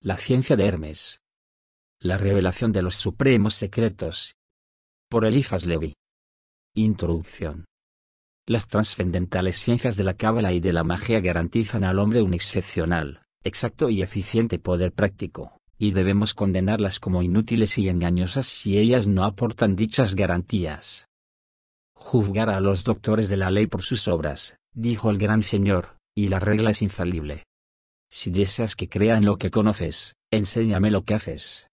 La ciencia de Hermes. La revelación de los supremos secretos. Por Elifas Levi. Introducción. Las trascendentales ciencias de la cábala y de la magia garantizan al hombre un excepcional, exacto y eficiente poder práctico, y debemos condenarlas como inútiles y engañosas si ellas no aportan dichas garantías. Juzgar a los doctores de la ley por sus obras, dijo el gran señor, y la regla es infalible. Si deseas que crea en lo que conoces, enséñame lo que haces.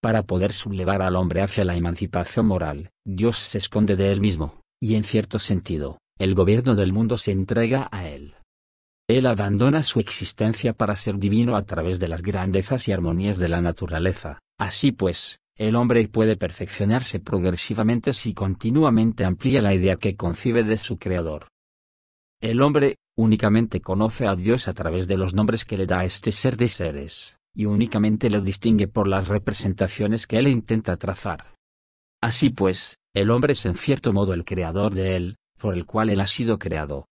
Para poder sublevar al hombre hacia la emancipación moral, Dios se esconde de él mismo, y en cierto sentido, el gobierno del mundo se entrega a él. Él abandona su existencia para ser divino a través de las grandezas y armonías de la naturaleza. Así pues, el hombre puede perfeccionarse progresivamente si continuamente amplía la idea que concibe de su creador. El hombre, únicamente conoce a Dios a través de los nombres que le da a este ser de seres, y únicamente lo distingue por las representaciones que él intenta trazar. Así pues, el hombre es en cierto modo el creador de él, por el cual él ha sido creado.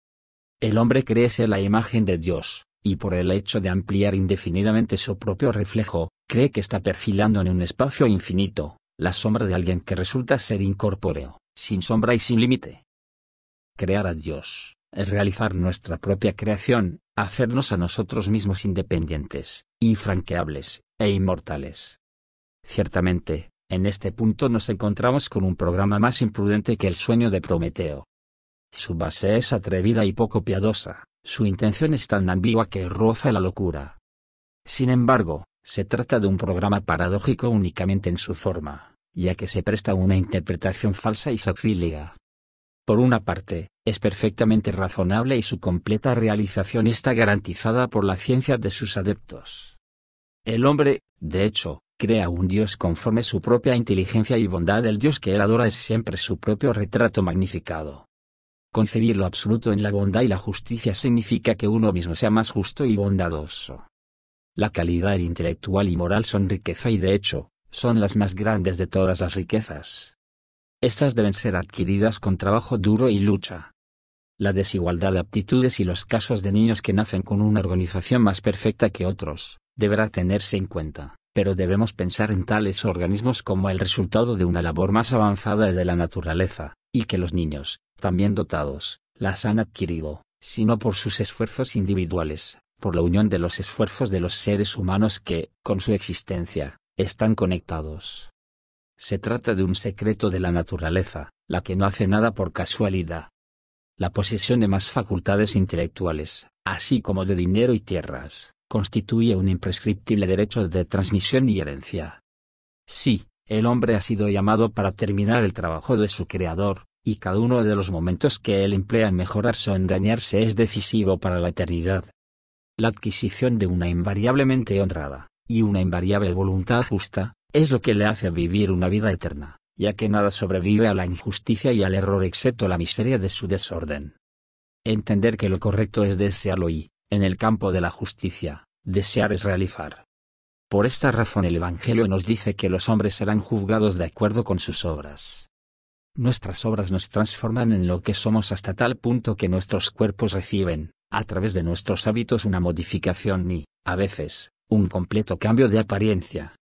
El hombre cree ser la imagen de Dios, y por el hecho de ampliar indefinidamente su propio reflejo, cree que está perfilando en un espacio infinito, la sombra de alguien que resulta ser incorpóreo, sin sombra y sin límite. Crear a Dios realizar nuestra propia creación, hacernos a nosotros mismos independientes, infranqueables, e inmortales. Ciertamente, en este punto nos encontramos con un programa más imprudente que el sueño de Prometeo. Su base es atrevida y poco piadosa, su intención es tan ambigua que roza la locura. Sin embargo, se trata de un programa paradójico únicamente en su forma, ya que se presta una interpretación falsa y sacrílega. Por una parte, es perfectamente razonable y su completa realización está garantizada por la ciencia de sus adeptos. El hombre, de hecho, crea un Dios conforme su propia inteligencia y bondad. El Dios que él adora es siempre su propio retrato magnificado. Concebir lo absoluto en la bondad y la justicia significa que uno mismo sea más justo y bondadoso. La calidad intelectual y moral son riqueza y de hecho, son las más grandes de todas las riquezas. Estas deben ser adquiridas con trabajo duro y lucha. La desigualdad de aptitudes y los casos de niños que nacen con una organización más perfecta que otros, deberá tenerse en cuenta, pero debemos pensar en tales organismos como el resultado de una labor más avanzada de la naturaleza, y que los niños, también dotados, las han adquirido, sino por sus esfuerzos individuales, por la unión de los esfuerzos de los seres humanos que, con su existencia, están conectados. Se trata de un secreto de la naturaleza, la que no hace nada por casualidad. La posesión de más facultades intelectuales, así como de dinero y tierras, constituye un imprescriptible derecho de transmisión y herencia. Sí, el hombre ha sido llamado para terminar el trabajo de su creador, y cada uno de los momentos que él emplea en mejorarse o en dañarse es decisivo para la eternidad. La adquisición de una invariablemente honrada, y una invariable voluntad justa, es lo que le hace vivir una vida eterna, ya que nada sobrevive a la injusticia y al error excepto la miseria de su desorden. Entender que lo correcto es desearlo y, en el campo de la justicia, desear es realizar. Por esta razón el Evangelio nos dice que los hombres serán juzgados de acuerdo con sus obras. Nuestras obras nos transforman en lo que somos hasta tal punto que nuestros cuerpos reciben, a través de nuestros hábitos, una modificación y, a veces, un completo cambio de apariencia.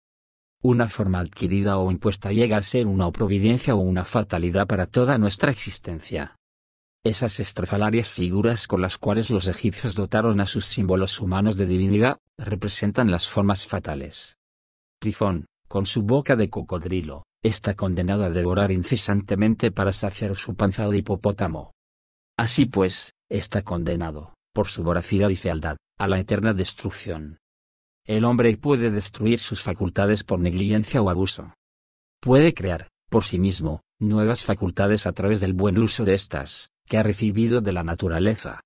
Una forma adquirida o impuesta llega a ser una providencia o una fatalidad para toda nuestra existencia. Esas estrafalarias figuras con las cuales los egipcios dotaron a sus símbolos humanos de divinidad, representan las formas fatales. Trifón, con su boca de cocodrilo, está condenado a devorar incesantemente para saciar su panza de hipopótamo. Así pues, está condenado, por su voracidad y fealdad, a la eterna destrucción el hombre puede destruir sus facultades por negligencia o abuso. Puede crear, por sí mismo, nuevas facultades a través del buen uso de estas, que ha recibido de la naturaleza.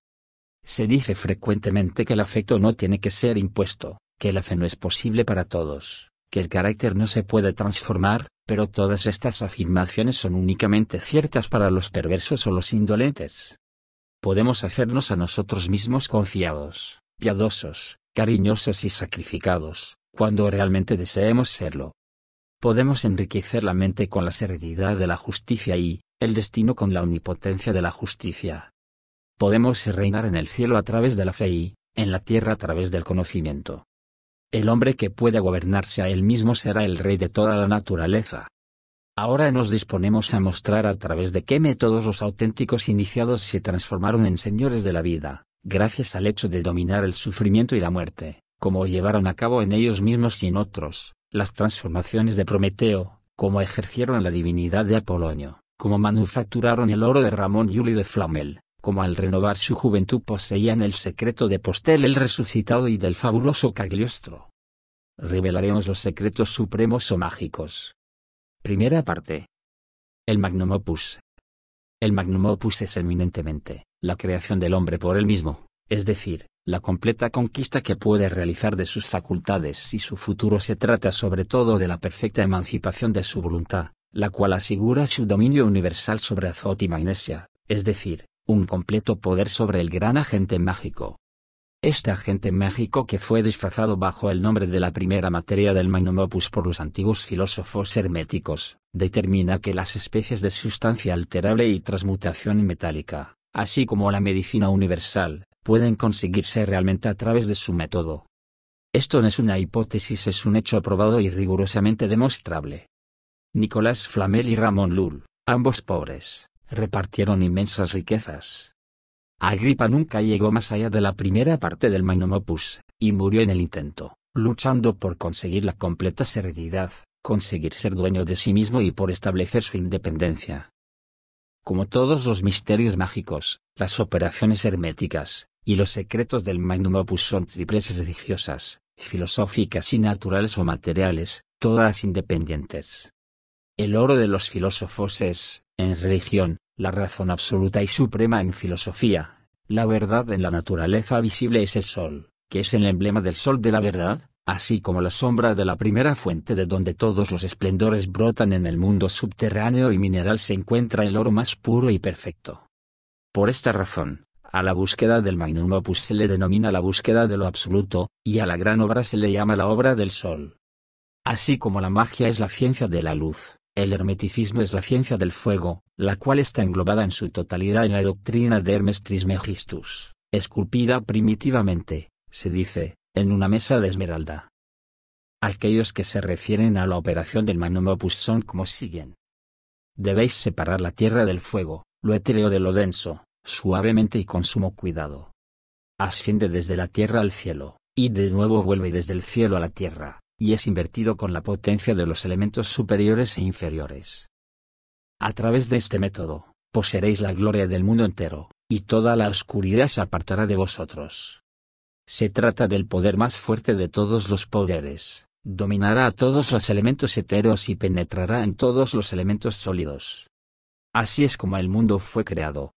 Se dice frecuentemente que el afecto no tiene que ser impuesto, que la fe no es posible para todos, que el carácter no se puede transformar, pero todas estas afirmaciones son únicamente ciertas para los perversos o los indolentes. Podemos hacernos a nosotros mismos confiados, piadosos, cariñosos y sacrificados, cuando realmente deseemos serlo. Podemos enriquecer la mente con la serenidad de la justicia y, el destino con la omnipotencia de la justicia. Podemos reinar en el cielo a través de la fe y, en la tierra a través del conocimiento. El hombre que pueda gobernarse a él mismo será el rey de toda la naturaleza. Ahora nos disponemos a mostrar a través de qué métodos los auténticos iniciados se transformaron en señores de la vida, gracias al hecho de dominar el sufrimiento y la muerte, como llevaron a cabo en ellos mismos y en otros, las transformaciones de Prometeo, como ejercieron la divinidad de Apolonio, como manufacturaron el oro de Ramón Julio de Flamel, como al renovar su juventud poseían el secreto de Postel el resucitado y del fabuloso Cagliostro. Revelaremos los secretos supremos o mágicos. Primera parte. El Magnum Opus. El Magnum Opus es eminentemente la creación del hombre por él mismo, es decir, la completa conquista que puede realizar de sus facultades y su futuro se trata sobre todo de la perfecta emancipación de su voluntad, la cual asegura su dominio universal sobre Azot y Magnesia, es decir, un completo poder sobre el gran agente mágico. Este agente mágico que fue disfrazado bajo el nombre de la primera materia del Magnum Opus por los antiguos filósofos herméticos, determina que las especies de sustancia alterable y transmutación metálica, así como la medicina universal, pueden conseguirse realmente a través de su método. Esto no es una hipótesis, es un hecho aprobado y rigurosamente demostrable. Nicolás Flamel y Ramón Lull, ambos pobres, repartieron inmensas riquezas. Agripa nunca llegó más allá de la primera parte del Magnum y murió en el intento, luchando por conseguir la completa serenidad, conseguir ser dueño de sí mismo y por establecer su independencia como todos los misterios mágicos, las operaciones herméticas, y los secretos del magnum opus son triples religiosas, filosóficas y naturales o materiales, todas independientes. El oro de los filósofos es, en religión, la razón absoluta y suprema en filosofía, la verdad en la naturaleza visible es el sol, que es el emblema del sol de la verdad, así como la sombra de la primera fuente de donde todos los esplendores brotan en el mundo subterráneo y mineral se encuentra el oro más puro y perfecto. Por esta razón, a la búsqueda del magnum opus se le denomina la búsqueda de lo absoluto, y a la gran obra se le llama la obra del sol. Así como la magia es la ciencia de la luz, el hermeticismo es la ciencia del fuego, la cual está englobada en su totalidad en la doctrina de Hermes Trismegistus, esculpida primitivamente, se dice, en una mesa de esmeralda. Aquellos que se refieren a la operación del Magnum son como siguen. Debéis separar la tierra del fuego, lo etéreo de lo denso, suavemente y con sumo cuidado. Asciende desde la tierra al cielo, y de nuevo vuelve desde el cielo a la tierra, y es invertido con la potencia de los elementos superiores e inferiores. A través de este método, poseeréis la gloria del mundo entero, y toda la oscuridad se apartará de vosotros. Se trata del poder más fuerte de todos los poderes, dominará a todos los elementos etéreos y penetrará en todos los elementos sólidos. Así es como el mundo fue creado.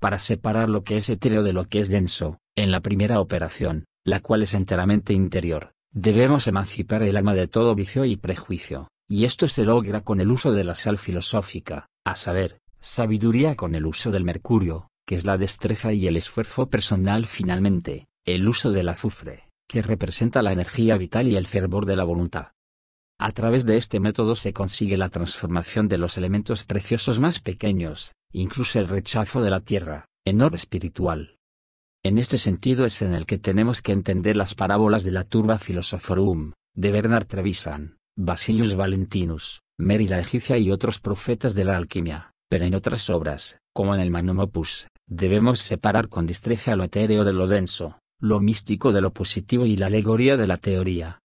Para separar lo que es etéreo de lo que es denso, en la primera operación, la cual es enteramente interior, debemos emancipar el alma de todo vicio y prejuicio, y esto se logra con el uso de la sal filosófica, a saber, sabiduría con el uso del mercurio, que es la destreza y el esfuerzo personal finalmente, el uso del azufre, que representa la energía vital y el fervor de la voluntad. A través de este método se consigue la transformación de los elementos preciosos más pequeños, incluso el rechazo de la tierra, en oro espiritual. En este sentido es en el que tenemos que entender las parábolas de la Turba Philosophorum, de Bernard Trevisan, Basilius Valentinus, Mary la Egipcia y otros profetas de la alquimia, pero en otras obras, como en el Manum Opus, debemos separar con destreza lo etéreo de lo denso, lo místico de lo positivo y la alegoría de la teoría.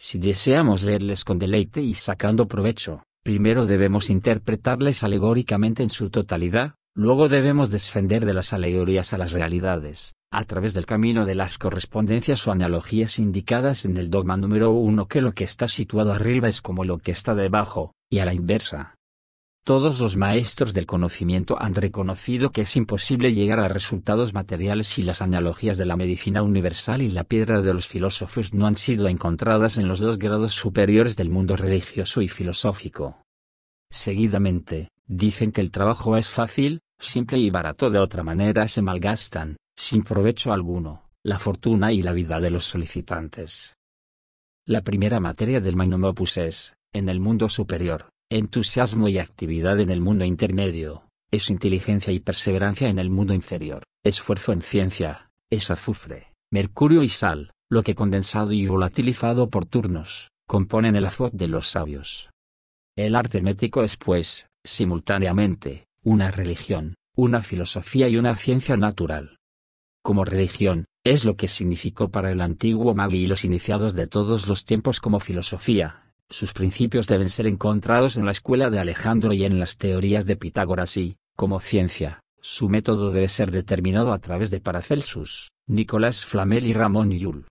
Si deseamos leerles con deleite y sacando provecho, primero debemos interpretarles alegóricamente en su totalidad, luego debemos descender de las alegorías a las realidades, a través del camino de las correspondencias o analogías indicadas en el dogma número uno que lo que está situado arriba es como lo que está debajo, y a la inversa. Todos los maestros del conocimiento han reconocido que es imposible llegar a resultados materiales si las analogías de la medicina universal y la piedra de los filósofos no han sido encontradas en los dos grados superiores del mundo religioso y filosófico. Seguidamente, dicen que el trabajo es fácil, simple y barato de otra manera se malgastan, sin provecho alguno, la fortuna y la vida de los solicitantes. La primera materia del Magnum Opus es, en el mundo superior, entusiasmo y actividad en el mundo intermedio, es inteligencia y perseverancia en el mundo inferior, esfuerzo en ciencia, es azufre, mercurio y sal, lo que condensado y volatilizado por turnos, componen el azot de los sabios. El arte hermético es pues, simultáneamente, una religión, una filosofía y una ciencia natural. Como religión, es lo que significó para el antiguo mago y los iniciados de todos los tiempos como filosofía, sus principios deben ser encontrados en la escuela de Alejandro y en las teorías de Pitágoras y, como ciencia, su método debe ser determinado a través de Paracelsus, Nicolás Flamel y Ramón Yul.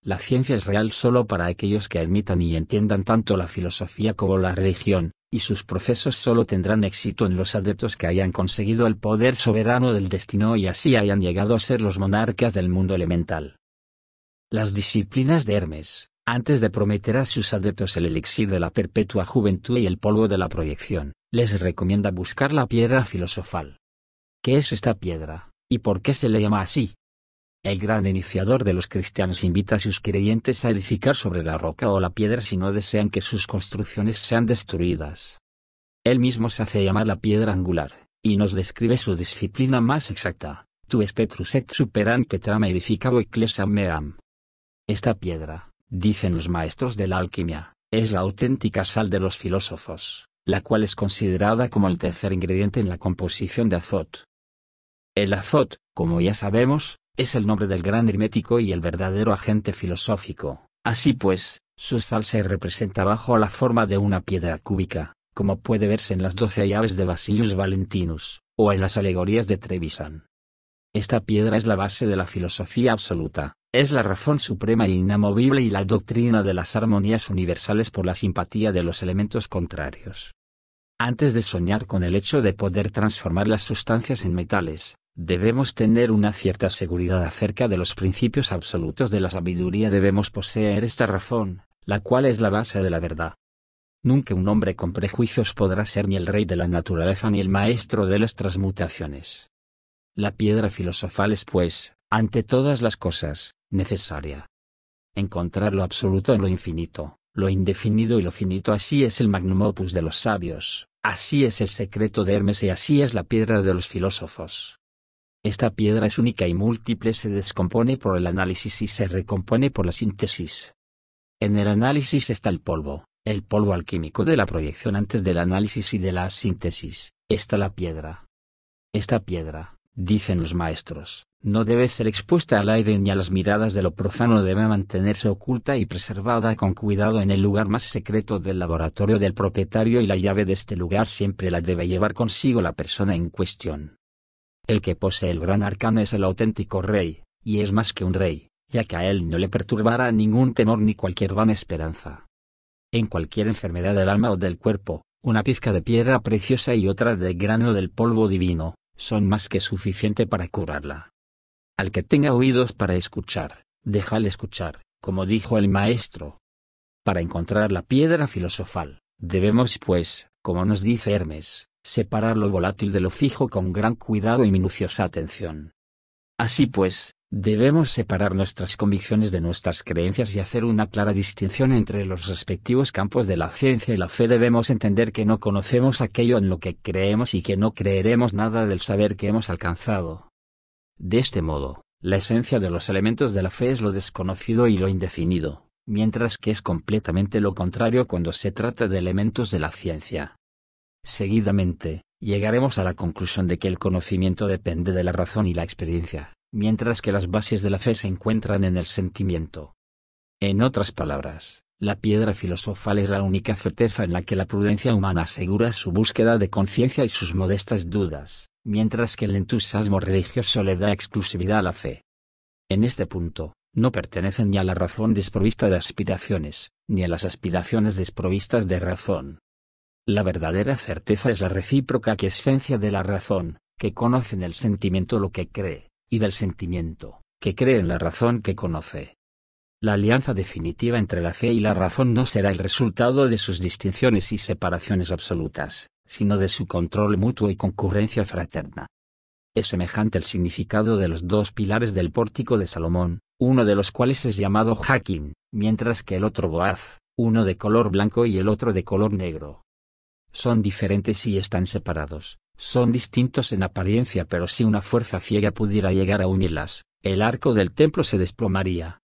La ciencia es real solo para aquellos que admitan y entiendan tanto la filosofía como la religión, y sus procesos solo tendrán éxito en los adeptos que hayan conseguido el poder soberano del destino y así hayan llegado a ser los monarcas del mundo elemental. Las disciplinas de Hermes, antes de prometer a sus adeptos el elixir de la perpetua juventud y el polvo de la proyección, les recomienda buscar la piedra filosofal. ¿Qué es esta piedra, y por qué se le llama así? El gran iniciador de los cristianos invita a sus creyentes a edificar sobre la roca o la piedra si no desean que sus construcciones sean destruidas. Él mismo se hace llamar la piedra angular, y nos describe su disciplina más exacta, tu es Petrus et superam Petram edificabo ecclesiam meam. Esta piedra, dicen los maestros de la alquimia, es la auténtica sal de los filósofos, la cual es considerada como el tercer ingrediente en la composición de azot. El azot, como ya sabemos, es el nombre del gran hermético y el verdadero agente filosófico. Así pues, su sal se representa bajo la forma de una piedra cúbica, como puede verse en las doce llaves de Basilius Valentinus, o en las alegorías de Trevisan. Esta piedra es la base de la filosofía absoluta, es la razón suprema e inamovible y la doctrina de las armonías universales por la simpatía de los elementos contrarios. Antes de soñar con el hecho de poder transformar las sustancias en metales, debemos tener una cierta seguridad acerca de los principios absolutos de la sabiduría. Debemos poseer esta razón, la cual es la base de la verdad. Nunca un hombre con prejuicios podrá ser ni el rey de la naturaleza ni el maestro de las transmutaciones. La piedra filosofal es, pues, ante todas las cosas, necesaria. Encontrar lo absoluto en lo infinito, lo indefinido y lo finito así es el magnum opus de los sabios, así es el secreto de Hermes y así es la piedra de los filósofos. Esta piedra es única y múltiple, se descompone por el análisis y se recompone por la síntesis. En el análisis está el polvo, el polvo alquímico de la proyección antes del análisis y de la síntesis, está la piedra. Esta piedra, dicen los maestros, no debe ser expuesta al aire ni a las miradas de lo profano, debe mantenerse oculta y preservada con cuidado en el lugar más secreto del laboratorio del propietario y la llave de este lugar siempre la debe llevar consigo la persona en cuestión. El que posee el gran arcano es el auténtico rey, y es más que un rey, ya que a él no le perturbará ningún temor ni cualquier vana esperanza. En cualquier enfermedad del alma o del cuerpo, una pizca de piedra preciosa y otra de grano del polvo divino, son más que suficiente para curarla. Al que tenga oídos para escuchar, déjale escuchar, como dijo el maestro. Para encontrar la piedra filosofal, debemos pues, como nos dice Hermes, separar lo volátil de lo fijo con gran cuidado y minuciosa atención. Así pues, debemos separar nuestras convicciones de nuestras creencias y hacer una clara distinción entre los respectivos campos de la ciencia y la fe. Debemos entender que no conocemos aquello en lo que creemos y que no creeremos nada del saber que hemos alcanzado. De este modo, la esencia de los elementos de la fe es lo desconocido y lo indefinido, mientras que es completamente lo contrario cuando se trata de elementos de la ciencia. Seguidamente, llegaremos a la conclusión de que el conocimiento depende de la razón y la experiencia, mientras que las bases de la fe se encuentran en el sentimiento. En otras palabras, la piedra filosofal es la única certeza en la que la prudencia humana asegura su búsqueda de conciencia y sus modestas dudas mientras que el entusiasmo religioso le da exclusividad a la fe. En este punto, no pertenecen ni a la razón desprovista de aspiraciones, ni a las aspiraciones desprovistas de razón. La verdadera certeza es la recíproca que esencia de la razón, que conoce en el sentimiento lo que cree, y del sentimiento, que cree en la razón que conoce. La alianza definitiva entre la fe y la razón no será el resultado de sus distinciones y separaciones absolutas, sino de su control mutuo y concurrencia fraterna. Es semejante el significado de los dos pilares del pórtico de Salomón, uno de los cuales es llamado Jaquín, mientras que el otro Boaz, uno de color blanco y el otro de color negro. Son diferentes y están separados, son distintos en apariencia pero si una fuerza ciega pudiera llegar a unirlas, el arco del templo se desplomaría.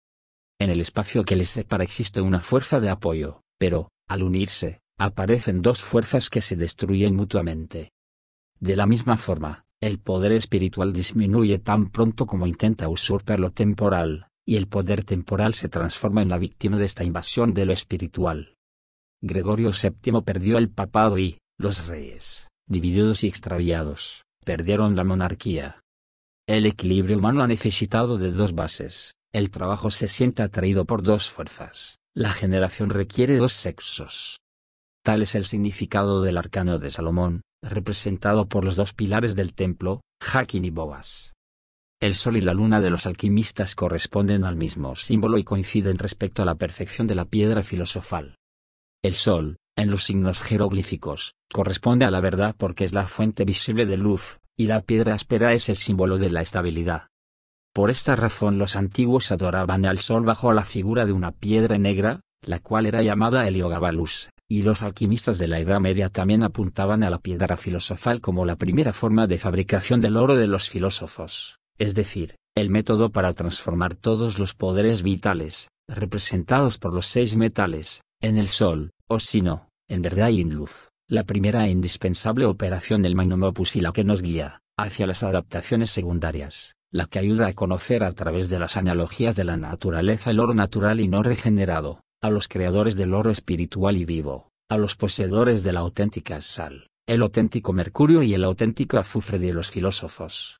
En el espacio que les separa existe una fuerza de apoyo, pero, al unirse, aparecen dos fuerzas que se destruyen mutuamente. De la misma forma, el poder espiritual disminuye tan pronto como intenta usurpar lo temporal, y el poder temporal se transforma en la víctima de esta invasión de lo espiritual. Gregorio VII perdió el papado y, los reyes, divididos y extraviados, perdieron la monarquía. El equilibrio humano ha necesitado de dos bases, el trabajo se siente atraído por dos fuerzas, la generación requiere dos sexos, Tal es el significado del arcano de Salomón, representado por los dos pilares del templo, Jaquín y Boas. El sol y la luna de los alquimistas corresponden al mismo símbolo y coinciden respecto a la perfección de la piedra filosofal. El sol, en los signos jeroglíficos, corresponde a la verdad porque es la fuente visible de luz, y la piedra áspera es el símbolo de la estabilidad. Por esta razón los antiguos adoraban al sol bajo la figura de una piedra negra, la cual era llamada Heliogabalus, y los alquimistas de la Edad Media también apuntaban a la piedra filosofal como la primera forma de fabricación del oro de los filósofos, es decir, el método para transformar todos los poderes vitales, representados por los seis metales, en el sol, o si no, en verdad y en luz, la primera e indispensable operación del magnum opus y la que nos guía, hacia las adaptaciones secundarias, la que ayuda a conocer a través de las analogías de la naturaleza el oro natural y no regenerado, a los creadores del oro espiritual y vivo, a los poseedores de la auténtica sal, el auténtico mercurio y el auténtico azufre de los filósofos.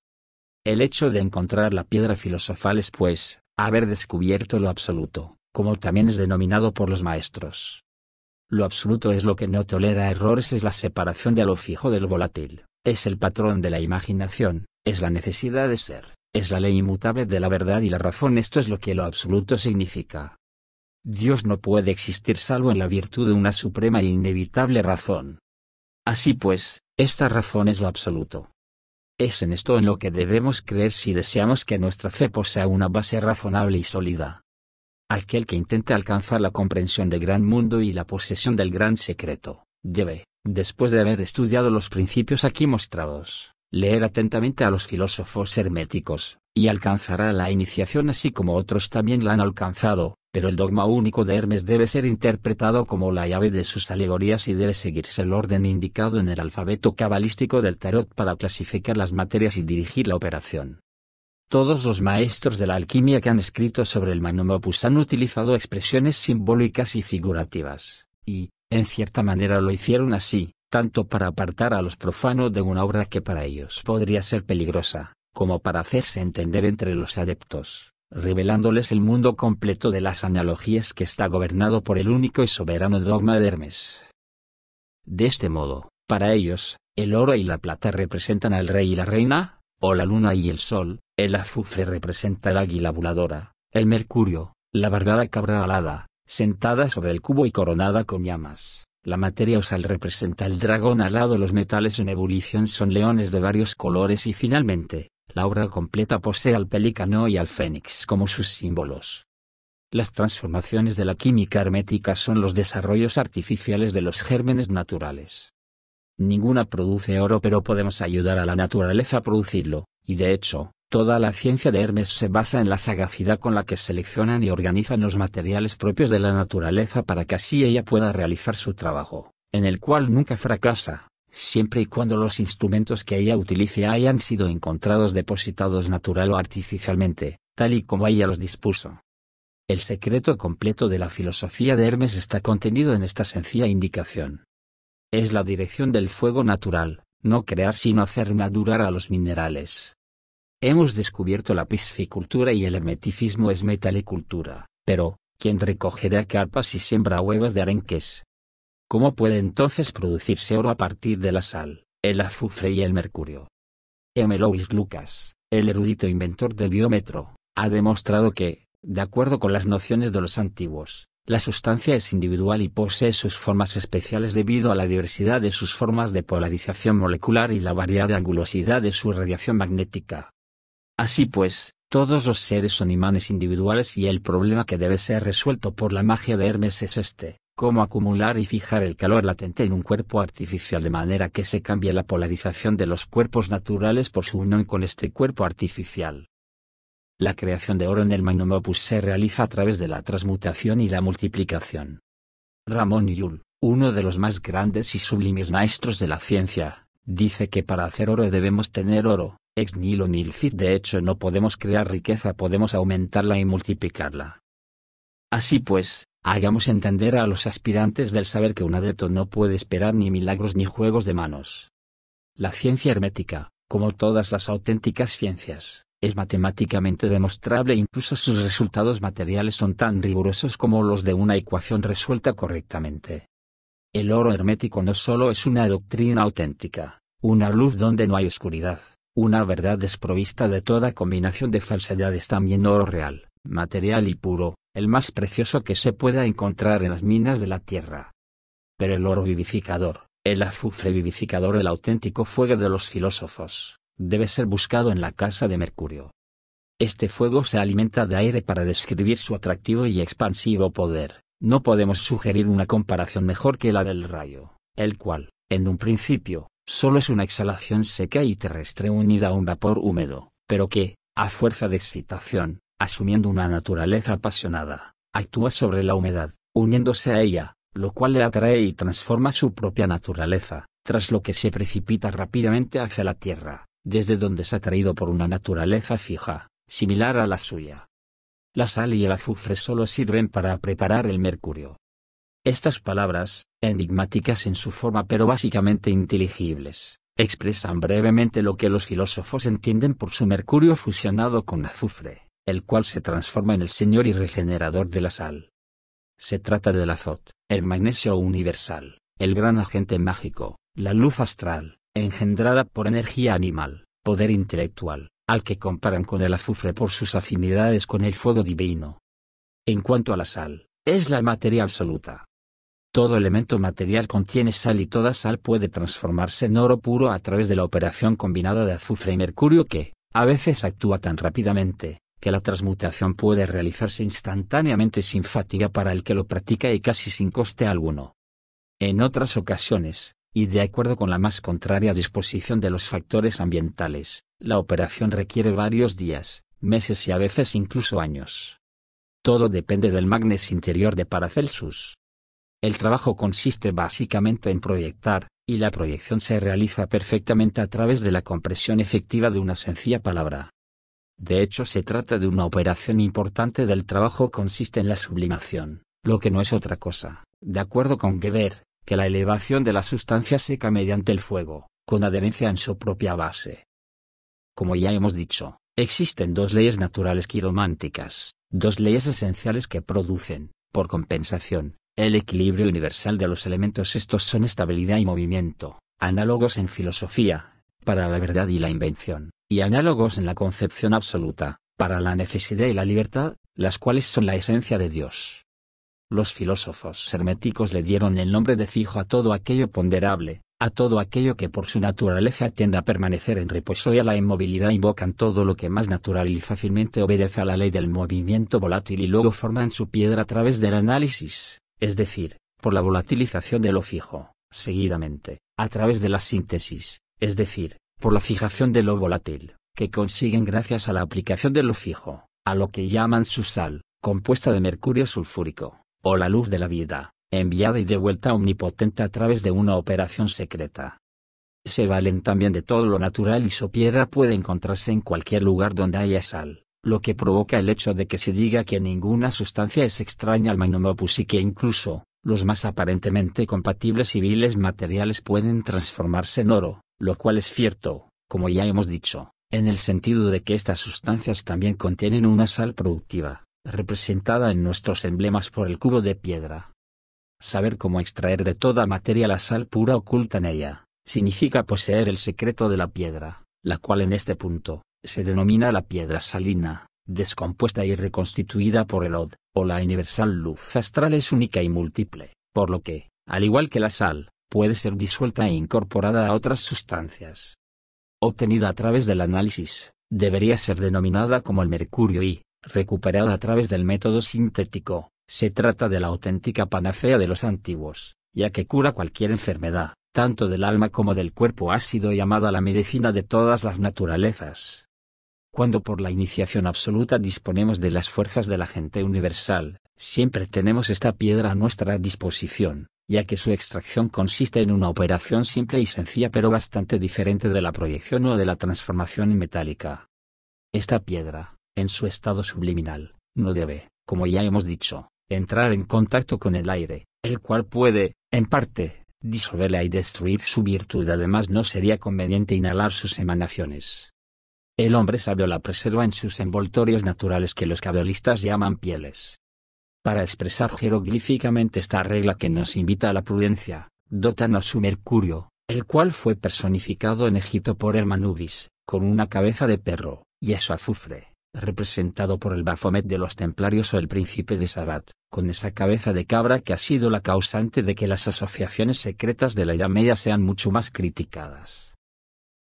El hecho de encontrar la piedra filosofal es pues, haber descubierto lo absoluto, como también es denominado por los maestros. Lo absoluto es lo que no tolera errores, es la separación de lo fijo del volátil, es el patrón de la imaginación, es la necesidad de ser, es la ley inmutable de la verdad y la razón. Esto es lo que lo absoluto significa. Dios no puede existir salvo en la virtud de una suprema e inevitable razón. Así pues, esta razón es lo absoluto. Es en esto en lo que debemos creer si deseamos que nuestra fe posea una base razonable y sólida. Aquel que intente alcanzar la comprensión del gran mundo y la posesión del gran secreto, debe, después de haber estudiado los principios aquí mostrados, leer atentamente a los filósofos herméticos, y alcanzará la iniciación así como otros también la han alcanzado, pero el dogma único de Hermes debe ser interpretado como la llave de sus alegorías y debe seguirse el orden indicado en el alfabeto cabalístico del tarot para clasificar las materias y dirigir la operación. Todos los maestros de la alquimia que han escrito sobre el manomopus han utilizado expresiones simbólicas y figurativas, y, en cierta manera lo hicieron así, tanto para apartar a los profanos de una obra que para ellos podría ser peligrosa, como para hacerse entender entre los adeptos revelándoles el mundo completo de las analogías que está gobernado por el único y soberano dogma de Hermes. De este modo, para ellos, el oro y la plata representan al rey y la reina, o la luna y el sol, el azufre representa al águila voladora, el mercurio, la barbada cabra alada, sentada sobre el cubo y coronada con llamas. La materia osal representa el dragón alado, los metales en ebullición son leones de varios colores y finalmente, la obra completa posee al pelícano y al fénix como sus símbolos. Las transformaciones de la química hermética son los desarrollos artificiales de los gérmenes naturales. Ninguna produce oro pero podemos ayudar a la naturaleza a producirlo, y de hecho, toda la ciencia de Hermes se basa en la sagacidad con la que seleccionan y organizan los materiales propios de la naturaleza para que así ella pueda realizar su trabajo, en el cual nunca fracasa siempre y cuando los instrumentos que ella utilice hayan sido encontrados depositados natural o artificialmente, tal y como ella los dispuso. El secreto completo de la filosofía de Hermes está contenido en esta sencilla indicación. Es la dirección del fuego natural, no crear sino hacer madurar a los minerales. Hemos descubierto la piscicultura y el hermeticismo es metalicultura, pero, ¿quién recogerá carpas y siembra huevas de arenques? ¿Cómo puede entonces producirse oro a partir de la sal, el azufre y el mercurio? M. Louis Lucas, el erudito inventor del biómetro, ha demostrado que, de acuerdo con las nociones de los antiguos, la sustancia es individual y posee sus formas especiales debido a la diversidad de sus formas de polarización molecular y la variada angulosidad de su radiación magnética. Así pues, todos los seres son imanes individuales y el problema que debe ser resuelto por la magia de Hermes es este cómo acumular y fijar el calor latente en un cuerpo artificial de manera que se cambie la polarización de los cuerpos naturales por su unión con este cuerpo artificial. La creación de oro en el magnum se realiza a través de la transmutación y la multiplicación. Ramón Yul, uno de los más grandes y sublimes maestros de la ciencia, dice que para hacer oro debemos tener oro, ex nilo nil fit de hecho no podemos crear riqueza podemos aumentarla y multiplicarla. Así pues, Hagamos entender a los aspirantes del saber que un adepto no puede esperar ni milagros ni juegos de manos. La ciencia hermética, como todas las auténticas ciencias, es matemáticamente demostrable e incluso sus resultados materiales son tan rigurosos como los de una ecuación resuelta correctamente. El oro hermético no solo es una doctrina auténtica, una luz donde no hay oscuridad, una verdad desprovista de toda combinación de falsedades también oro real material y puro, el más precioso que se pueda encontrar en las minas de la tierra. Pero el oro vivificador, el azufre vivificador, el auténtico fuego de los filósofos, debe ser buscado en la casa de Mercurio. Este fuego se alimenta de aire para describir su atractivo y expansivo poder. No podemos sugerir una comparación mejor que la del rayo, el cual, en un principio, solo es una exhalación seca y terrestre unida a un vapor húmedo, pero que, a fuerza de excitación, asumiendo una naturaleza apasionada, actúa sobre la humedad, uniéndose a ella, lo cual le atrae y transforma su propia naturaleza, tras lo que se precipita rápidamente hacia la tierra, desde donde es atraído por una naturaleza fija, similar a la suya. La sal y el azufre solo sirven para preparar el mercurio. Estas palabras, enigmáticas en su forma pero básicamente inteligibles, expresan brevemente lo que los filósofos entienden por su mercurio fusionado con azufre el cual se transforma en el Señor y regenerador de la sal. Se trata del azot, el magnesio universal, el gran agente mágico, la luz astral, engendrada por energía animal, poder intelectual, al que comparan con el azufre por sus afinidades con el fuego divino. En cuanto a la sal, es la materia absoluta. Todo elemento material contiene sal y toda sal puede transformarse en oro puro a través de la operación combinada de azufre y mercurio que, a veces actúa tan rápidamente, que la transmutación puede realizarse instantáneamente sin fatiga para el que lo practica y casi sin coste alguno. En otras ocasiones, y de acuerdo con la más contraria disposición de los factores ambientales, la operación requiere varios días, meses y a veces incluso años. Todo depende del magnes interior de Paracelsus. El trabajo consiste básicamente en proyectar, y la proyección se realiza perfectamente a través de la compresión efectiva de una sencilla palabra. De hecho se trata de una operación importante del trabajo consiste en la sublimación, lo que no es otra cosa, de acuerdo con Geber, que la elevación de la sustancia seca mediante el fuego, con adherencia en su propia base. Como ya hemos dicho, existen dos leyes naturales quirománticas, dos leyes esenciales que producen, por compensación, el equilibrio universal de los elementos. Estos son estabilidad y movimiento, análogos en filosofía, para la verdad y la invención y análogos en la concepción absoluta, para la necesidad y la libertad, las cuales son la esencia de Dios. Los filósofos herméticos le dieron el nombre de fijo a todo aquello ponderable, a todo aquello que por su naturaleza tiende a permanecer en reposo y a la inmovilidad invocan todo lo que más natural y fácilmente obedece a la ley del movimiento volátil y luego forman su piedra a través del análisis, es decir, por la volatilización de lo fijo, seguidamente, a través de la síntesis, es decir, por la fijación de lo volátil, que consiguen gracias a la aplicación de lo fijo, a lo que llaman su sal, compuesta de mercurio sulfúrico, o la luz de la vida, enviada y devuelta omnipotente a través de una operación secreta. Se valen también de todo lo natural y su piedra puede encontrarse en cualquier lugar donde haya sal lo que provoca el hecho de que se diga que ninguna sustancia es extraña al Magnum y que incluso, los más aparentemente compatibles y viles materiales pueden transformarse en oro, lo cual es cierto, como ya hemos dicho, en el sentido de que estas sustancias también contienen una sal productiva, representada en nuestros emblemas por el cubo de piedra. Saber cómo extraer de toda materia la sal pura oculta en ella, significa poseer el secreto de la piedra, la cual en este punto, se denomina la piedra salina, descompuesta y reconstituida por el od, o la universal luz astral es única y múltiple, por lo que, al igual que la sal, puede ser disuelta e incorporada a otras sustancias. Obtenida a través del análisis, debería ser denominada como el mercurio y, recuperada a través del método sintético, se trata de la auténtica panacea de los antiguos, ya que cura cualquier enfermedad, tanto del alma como del cuerpo ha sido llamada la medicina de todas las naturalezas. Cuando por la iniciación absoluta disponemos de las fuerzas de la gente universal, siempre tenemos esta piedra a nuestra disposición, ya que su extracción consiste en una operación simple y sencilla pero bastante diferente de la proyección o de la transformación metálica. Esta piedra, en su estado subliminal, no debe, como ya hemos dicho, entrar en contacto con el aire, el cual puede, en parte, disolverla y destruir su virtud. Además no sería conveniente inhalar sus emanaciones. El hombre sabio la preserva en sus envoltorios naturales que los cabalistas llaman pieles para expresar jeroglíficamente esta regla que nos invita a la prudencia, dotan a su Mercurio, el cual fue personificado en Egipto por Hermanubis, con una cabeza de perro, y a su azufre, representado por el Bafomet de los Templarios o el príncipe de Sabat, con esa cabeza de cabra que ha sido la causante de que las asociaciones secretas de la Edad Media sean mucho más criticadas.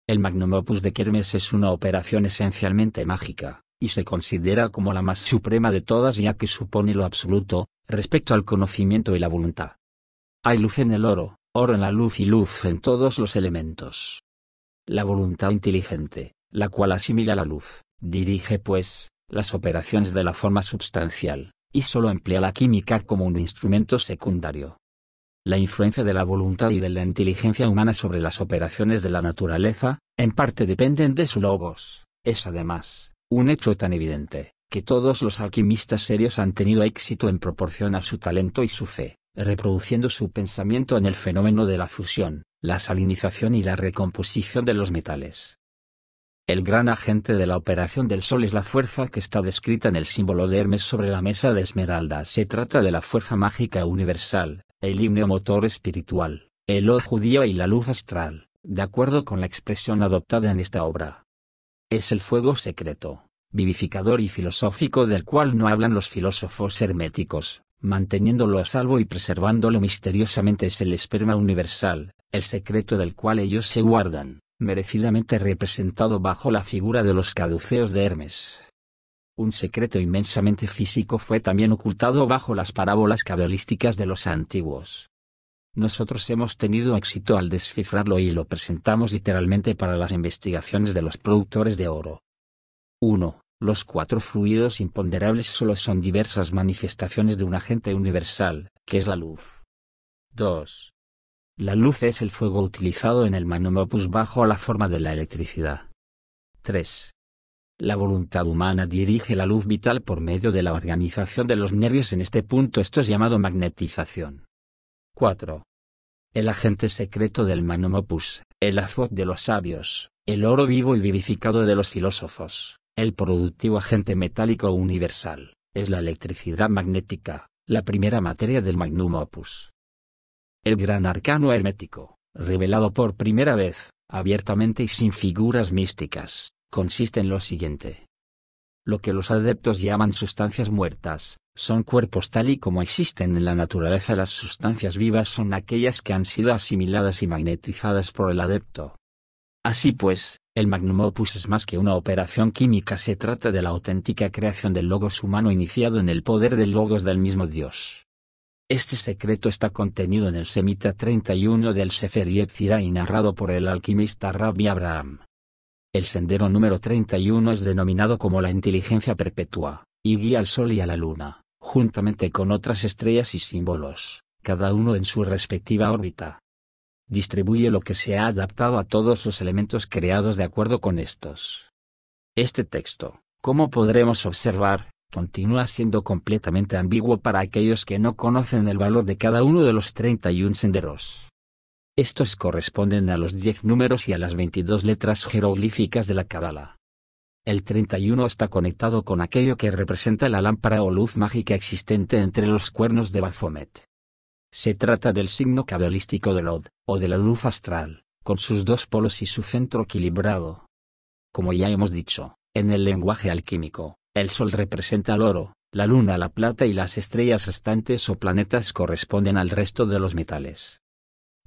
El magnum opus de Kermes es una operación esencialmente mágica, y se considera como la más suprema de todas ya que supone lo absoluto, respecto al conocimiento y la voluntad. Hay luz en el oro, oro en la luz y luz en todos los elementos. La voluntad inteligente, la cual asimila la luz, dirige pues, las operaciones de la forma substancial, y solo emplea la química como un instrumento secundario. La influencia de la voluntad y de la inteligencia humana sobre las operaciones de la naturaleza, en parte dependen de su logos, es además, un hecho tan evidente, que todos los alquimistas serios han tenido éxito en proporción a su talento y su fe, reproduciendo su pensamiento en el fenómeno de la fusión, la salinización y la recomposición de los metales. El gran agente de la operación del Sol es la fuerza que está descrita en el símbolo de Hermes sobre la mesa de esmeralda. Se trata de la fuerza mágica universal, el himno motor espiritual, el ojo judío y la luz astral, de acuerdo con la expresión adoptada en esta obra. Es el fuego secreto, vivificador y filosófico del cual no hablan los filósofos herméticos, manteniéndolo a salvo y preservándolo misteriosamente es el esperma universal, el secreto del cual ellos se guardan, merecidamente representado bajo la figura de los caduceos de Hermes. Un secreto inmensamente físico fue también ocultado bajo las parábolas cabalísticas de los antiguos, nosotros hemos tenido éxito al descifrarlo y lo presentamos literalmente para las investigaciones de los productores de oro. 1. Los cuatro fluidos imponderables solo son diversas manifestaciones de un agente universal, que es la luz. 2. La luz es el fuego utilizado en el manomopus bajo la forma de la electricidad. 3. La voluntad humana dirige la luz vital por medio de la organización de los nervios en este punto esto es llamado magnetización. 4. El agente secreto del Magnum Opus, el azot de los sabios, el oro vivo y vivificado de los filósofos, el productivo agente metálico universal, es la electricidad magnética, la primera materia del Magnum Opus. El gran arcano hermético, revelado por primera vez, abiertamente y sin figuras místicas, consiste en lo siguiente. Lo que los adeptos llaman sustancias muertas, son cuerpos tal y como existen en la naturaleza. Las sustancias vivas son aquellas que han sido asimiladas y magnetizadas por el adepto. Así pues, el magnum opus es más que una operación química, se trata de la auténtica creación del logos humano iniciado en el poder del logos del mismo Dios. Este secreto está contenido en el Semita 31 del Sefer Yetzirah y narrado por el alquimista Rabbi Abraham. El sendero número 31 es denominado como la inteligencia perpetua, y guía al sol y a la luna juntamente con otras estrellas y símbolos, cada uno en su respectiva órbita. Distribuye lo que se ha adaptado a todos los elementos creados de acuerdo con estos. Este texto, como podremos observar, continúa siendo completamente ambiguo para aquellos que no conocen el valor de cada uno de los 31 senderos. Estos corresponden a los 10 números y a las 22 letras jeroglíficas de la Cábala. El 31 está conectado con aquello que representa la lámpara o luz mágica existente entre los cuernos de Baphomet. Se trata del signo cabalístico de Lod, o de la luz astral, con sus dos polos y su centro equilibrado. Como ya hemos dicho, en el lenguaje alquímico, el sol representa el oro, la luna la plata y las estrellas restantes o planetas corresponden al resto de los metales.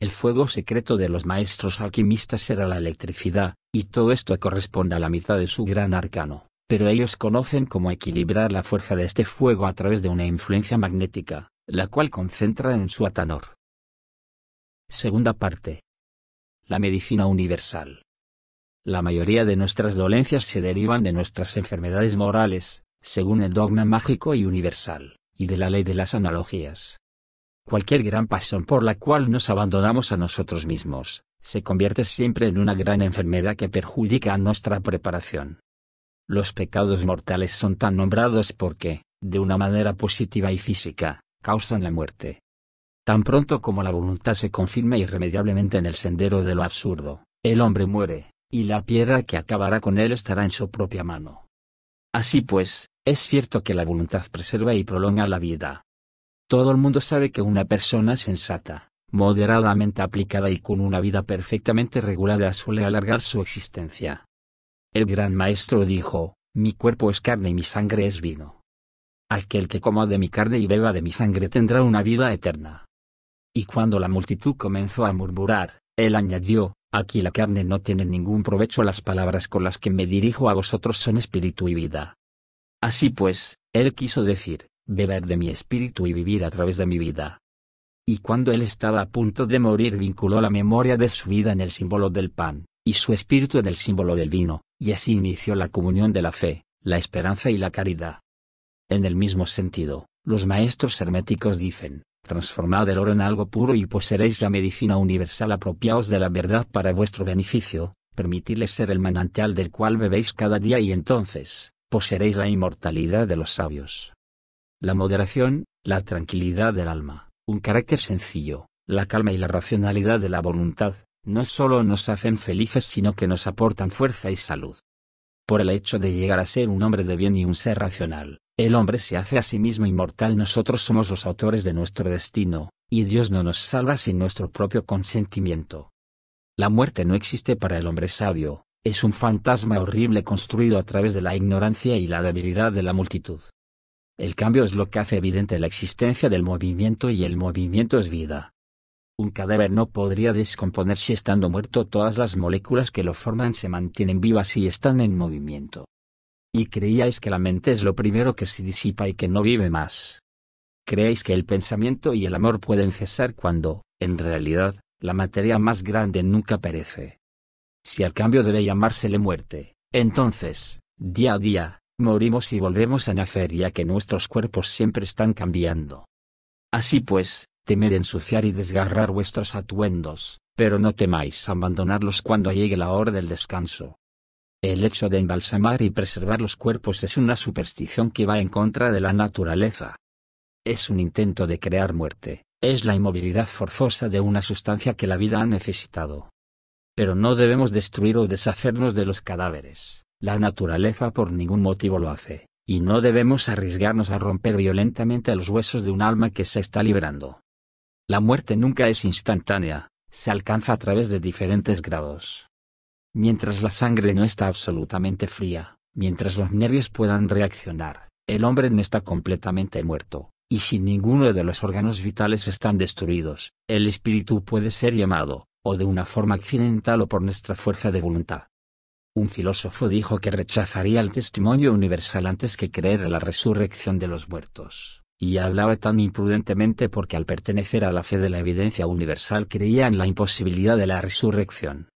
El fuego secreto de los maestros alquimistas era la electricidad, y todo esto corresponde a la mitad de su gran arcano, pero ellos conocen cómo equilibrar la fuerza de este fuego a través de una influencia magnética, la cual concentra en su atanor. Segunda parte. La medicina universal. La mayoría de nuestras dolencias se derivan de nuestras enfermedades morales, según el dogma mágico y universal, y de la ley de las analogías. Cualquier gran pasión por la cual nos abandonamos a nosotros mismos, se convierte siempre en una gran enfermedad que perjudica a nuestra preparación. Los pecados mortales son tan nombrados porque, de una manera positiva y física, causan la muerte. Tan pronto como la voluntad se confirma irremediablemente en el sendero de lo absurdo, el hombre muere, y la piedra que acabará con él estará en su propia mano. Así pues, es cierto que la voluntad preserva y prolonga la vida, todo el mundo sabe que una persona sensata, moderadamente aplicada y con una vida perfectamente regulada suele alargar su existencia. El gran maestro dijo, mi cuerpo es carne y mi sangre es vino. Aquel que coma de mi carne y beba de mi sangre tendrá una vida eterna. Y cuando la multitud comenzó a murmurar, él añadió, aquí la carne no tiene ningún provecho las palabras con las que me dirijo a vosotros son espíritu y vida. Así pues, él quiso decir, beber de mi espíritu y vivir a través de mi vida. Y cuando él estaba a punto de morir vinculó la memoria de su vida en el símbolo del pan, y su espíritu en el símbolo del vino, y así inició la comunión de la fe, la esperanza y la caridad. En el mismo sentido, los maestros herméticos dicen, transformad el oro en algo puro y poseeréis la medicina universal, apropiaos de la verdad para vuestro beneficio, permitidle ser el manantial del cual bebéis cada día y entonces, poseeréis la inmortalidad de los sabios la moderación, la tranquilidad del alma, un carácter sencillo, la calma y la racionalidad de la voluntad, no solo nos hacen felices sino que nos aportan fuerza y salud. Por el hecho de llegar a ser un hombre de bien y un ser racional, el hombre se hace a sí mismo inmortal, nosotros somos los autores de nuestro destino, y Dios no nos salva sin nuestro propio consentimiento. La muerte no existe para el hombre sabio, es un fantasma horrible construido a través de la ignorancia y la debilidad de la multitud. El cambio es lo que hace evidente la existencia del movimiento y el movimiento es vida. Un cadáver no podría descomponerse estando muerto, todas las moléculas que lo forman se mantienen vivas y están en movimiento. Y creíais que la mente es lo primero que se disipa y que no vive más. Creéis que el pensamiento y el amor pueden cesar cuando, en realidad, la materia más grande nunca perece. Si al cambio debe llamársele muerte, entonces, día a día, morimos y volvemos a nacer ya que nuestros cuerpos siempre están cambiando. Así pues, temed ensuciar y desgarrar vuestros atuendos, pero no temáis abandonarlos cuando llegue la hora del descanso. El hecho de embalsamar y preservar los cuerpos es una superstición que va en contra de la naturaleza. Es un intento de crear muerte, es la inmovilidad forzosa de una sustancia que la vida ha necesitado. Pero no debemos destruir o deshacernos de los cadáveres. La naturaleza por ningún motivo lo hace, y no debemos arriesgarnos a romper violentamente los huesos de un alma que se está librando. La muerte nunca es instantánea, se alcanza a través de diferentes grados. Mientras la sangre no está absolutamente fría, mientras los nervios puedan reaccionar, el hombre no está completamente muerto, y si ninguno de los órganos vitales están destruidos, el espíritu puede ser llamado, o de una forma accidental o por nuestra fuerza de voluntad, un filósofo dijo que rechazaría el testimonio universal antes que creer en la resurrección de los muertos, y hablaba tan imprudentemente porque al pertenecer a la fe de la evidencia universal creía en la imposibilidad de la resurrección.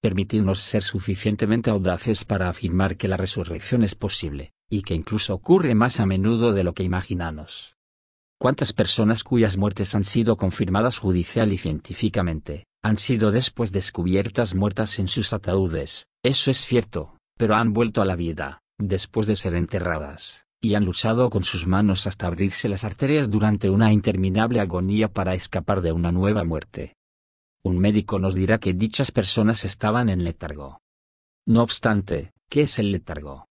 Permitirnos ser suficientemente audaces para afirmar que la resurrección es posible, y que incluso ocurre más a menudo de lo que imaginamos. ¿Cuántas personas cuyas muertes han sido confirmadas judicial y científicamente, han sido después descubiertas muertas en sus ataúdes, eso es cierto, pero han vuelto a la vida, después de ser enterradas, y han luchado con sus manos hasta abrirse las arterias durante una interminable agonía para escapar de una nueva muerte. Un médico nos dirá que dichas personas estaban en letargo. No obstante, ¿qué es el letargo?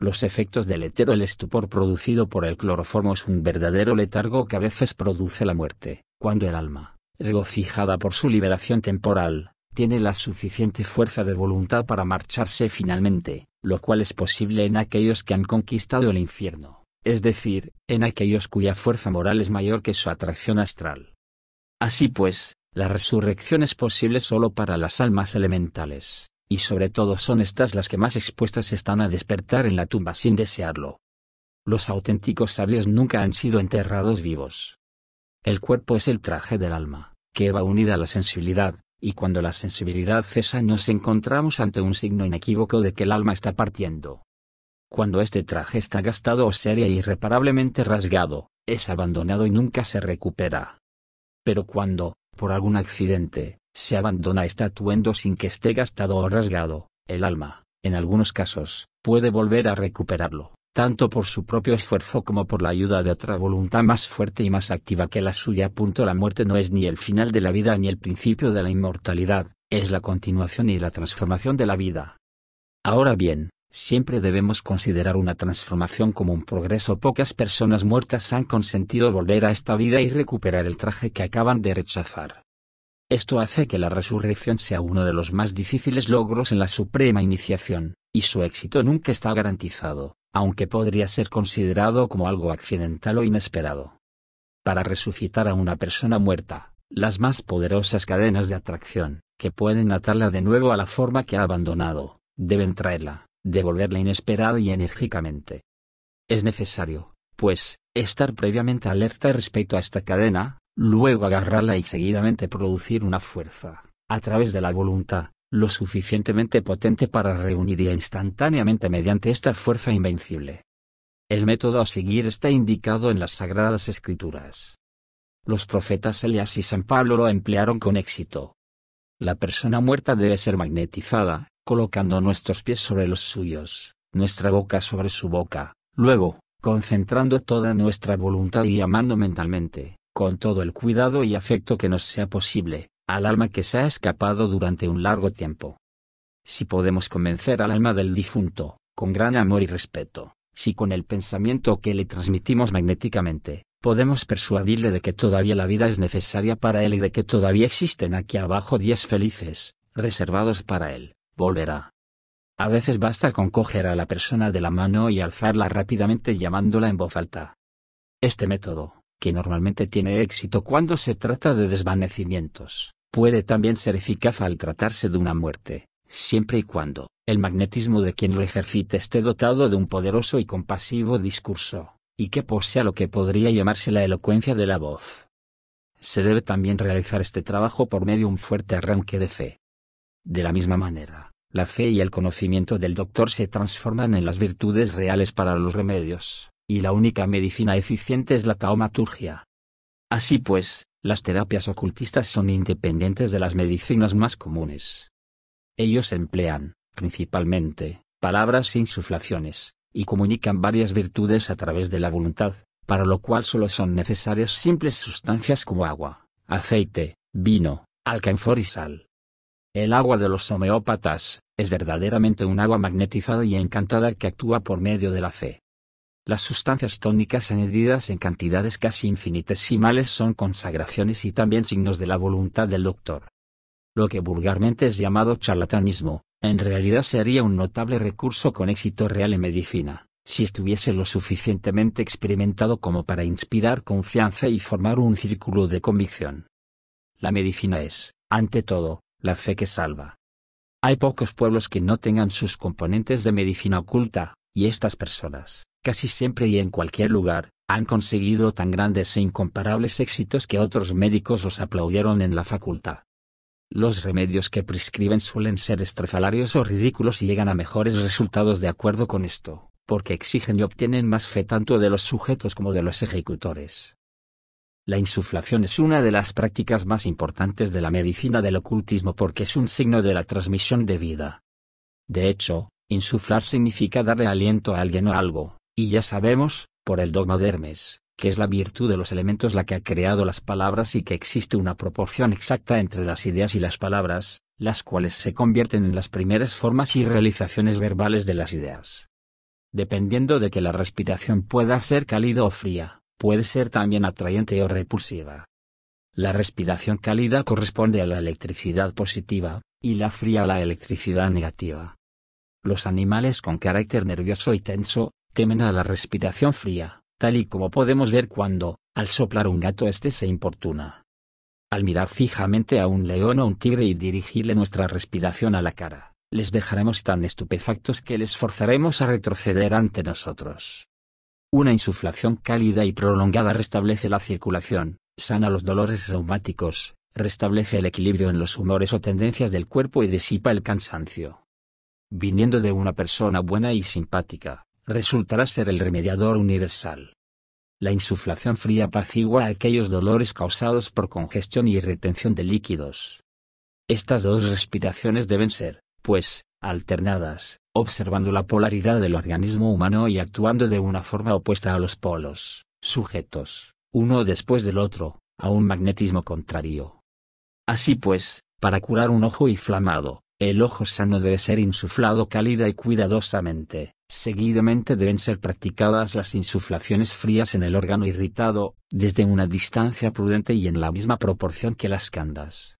Los efectos del hetero, el estupor producido por el cloroformo es un verdadero letargo que a veces produce la muerte, cuando el alma, regocijada por su liberación temporal, tiene la suficiente fuerza de voluntad para marcharse finalmente, lo cual es posible en aquellos que han conquistado el infierno, es decir, en aquellos cuya fuerza moral es mayor que su atracción astral. Así pues, la resurrección es posible solo para las almas elementales, y sobre todo son estas las que más expuestas están a despertar en la tumba sin desearlo. Los auténticos sabios nunca han sido enterrados vivos. El cuerpo es el traje del alma que va unida a la sensibilidad, y cuando la sensibilidad cesa nos encontramos ante un signo inequívoco de que el alma está partiendo. Cuando este traje está gastado o seria e irreparablemente rasgado, es abandonado y nunca se recupera. Pero cuando, por algún accidente, se abandona este atuendo sin que esté gastado o rasgado, el alma, en algunos casos, puede volver a recuperarlo tanto por su propio esfuerzo como por la ayuda de otra voluntad más fuerte y más activa que la suya. punto La muerte no es ni el final de la vida ni el principio de la inmortalidad, es la continuación y la transformación de la vida. Ahora bien, siempre debemos considerar una transformación como un progreso. Pocas personas muertas han consentido volver a esta vida y recuperar el traje que acaban de rechazar. Esto hace que la resurrección sea uno de los más difíciles logros en la suprema iniciación, y su éxito nunca está garantizado aunque podría ser considerado como algo accidental o inesperado. Para resucitar a una persona muerta, las más poderosas cadenas de atracción, que pueden atarla de nuevo a la forma que ha abandonado, deben traerla, devolverla inesperada y enérgicamente. Es necesario, pues, estar previamente alerta respecto a esta cadena, luego agarrarla y seguidamente producir una fuerza, a través de la voluntad, lo suficientemente potente para reunir instantáneamente mediante esta fuerza invencible. El método a seguir está indicado en las Sagradas Escrituras. Los profetas Elias y San Pablo lo emplearon con éxito. La persona muerta debe ser magnetizada, colocando nuestros pies sobre los suyos, nuestra boca sobre su boca, luego, concentrando toda nuestra voluntad y amando mentalmente, con todo el cuidado y afecto que nos sea posible, al alma que se ha escapado durante un largo tiempo. Si podemos convencer al alma del difunto, con gran amor y respeto, si con el pensamiento que le transmitimos magnéticamente, podemos persuadirle de que todavía la vida es necesaria para él y de que todavía existen aquí abajo días felices, reservados para él, volverá. A veces basta con coger a la persona de la mano y alzarla rápidamente llamándola en voz alta. Este método, que normalmente tiene éxito cuando se trata de desvanecimientos, puede también ser eficaz al tratarse de una muerte, siempre y cuando el magnetismo de quien lo ejercite esté dotado de un poderoso y compasivo discurso, y que posea lo que podría llamarse la elocuencia de la voz. Se debe también realizar este trabajo por medio de un fuerte arranque de fe. De la misma manera, la fe y el conocimiento del doctor se transforman en las virtudes reales para los remedios y la única medicina eficiente es la taumaturgia. Así pues, las terapias ocultistas son independientes de las medicinas más comunes. Ellos emplean, principalmente, palabras e insuflaciones, y comunican varias virtudes a través de la voluntad, para lo cual solo son necesarias simples sustancias como agua, aceite, vino, alcanfor y sal. El agua de los homeópatas, es verdaderamente un agua magnetizada y encantada que actúa por medio de la fe. Las sustancias tónicas añadidas en cantidades casi infinitesimales son consagraciones y también signos de la voluntad del doctor. Lo que vulgarmente es llamado charlatanismo, en realidad sería un notable recurso con éxito real en medicina, si estuviese lo suficientemente experimentado como para inspirar confianza y formar un círculo de convicción. La medicina es, ante todo, la fe que salva. Hay pocos pueblos que no tengan sus componentes de medicina oculta, y estas personas, casi siempre y en cualquier lugar, han conseguido tan grandes e incomparables éxitos que otros médicos os aplaudieron en la facultad. Los remedios que prescriben suelen ser estrafalarios o ridículos y llegan a mejores resultados de acuerdo con esto, porque exigen y obtienen más fe tanto de los sujetos como de los ejecutores. La insuflación es una de las prácticas más importantes de la medicina del ocultismo porque es un signo de la transmisión de vida. De hecho, Insuflar significa darle aliento a alguien o algo, y ya sabemos, por el dogma de Hermes, que es la virtud de los elementos la que ha creado las palabras y que existe una proporción exacta entre las ideas y las palabras, las cuales se convierten en las primeras formas y realizaciones verbales de las ideas. Dependiendo de que la respiración pueda ser cálida o fría, puede ser también atrayente o repulsiva. La respiración cálida corresponde a la electricidad positiva, y la fría a la electricidad negativa. Los animales con carácter nervioso y tenso, temen a la respiración fría, tal y como podemos ver cuando, al soplar un gato este se importuna. Al mirar fijamente a un león o un tigre y dirigirle nuestra respiración a la cara, les dejaremos tan estupefactos que les forzaremos a retroceder ante nosotros. Una insuflación cálida y prolongada restablece la circulación, sana los dolores reumáticos, restablece el equilibrio en los humores o tendencias del cuerpo y disipa el cansancio viniendo de una persona buena y simpática, resultará ser el remediador universal. La insuflación fría apacigua aquellos dolores causados por congestión y retención de líquidos. Estas dos respiraciones deben ser, pues, alternadas, observando la polaridad del organismo humano y actuando de una forma opuesta a los polos, sujetos, uno después del otro, a un magnetismo contrario. Así pues, para curar un ojo inflamado, el ojo sano debe ser insuflado cálida y cuidadosamente. Seguidamente deben ser practicadas las insuflaciones frías en el órgano irritado, desde una distancia prudente y en la misma proporción que las candas.